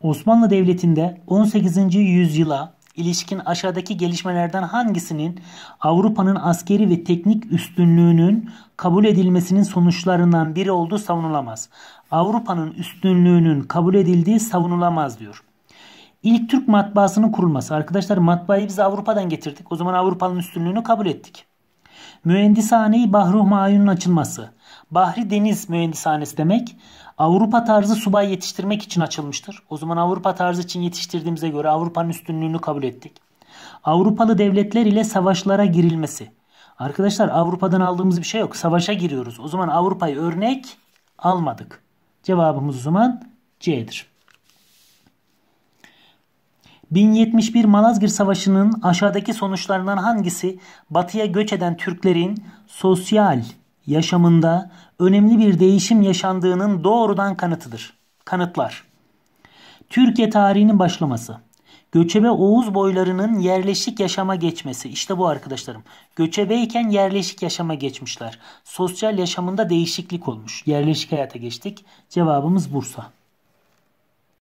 Osmanlı Devleti'nde 18. yüzyıla ilişkin aşağıdaki gelişmelerden hangisinin Avrupa'nın askeri ve teknik üstünlüğünün kabul edilmesinin sonuçlarından biri olduğu savunulamaz. Avrupa'nın üstünlüğünün kabul edildiği savunulamaz diyor. İlk Türk matbaasının kurulması. Arkadaşlar matbaayı biz Avrupa'dan getirdik. O zaman Avrupa'nın üstünlüğünü kabul ettik. Mühendishaneyi Bahruh Mayun'un açılması. Bahri Deniz Mühendishanesi demek. Avrupa tarzı subay yetiştirmek için açılmıştır. O zaman Avrupa tarzı için yetiştirdiğimize göre Avrupa'nın üstünlüğünü kabul ettik. Avrupalı devletler ile savaşlara girilmesi. Arkadaşlar Avrupa'dan aldığımız bir şey yok. Savaşa giriyoruz. O zaman Avrupa'yı örnek almadık. Cevabımız o zaman C'dir. 1071 Malazgirt Savaşı'nın aşağıdaki sonuçlarından hangisi batıya göç eden Türklerin sosyal yaşamında önemli bir değişim yaşandığının doğrudan kanıtıdır. Kanıtlar. Türkiye tarihinin başlaması. Göçebe Oğuz boylarının yerleşik yaşama geçmesi. İşte bu arkadaşlarım. Göçebeyken yerleşik yaşama geçmişler. Sosyal yaşamında değişiklik olmuş. Yerleşik hayata geçtik. Cevabımız Bursa.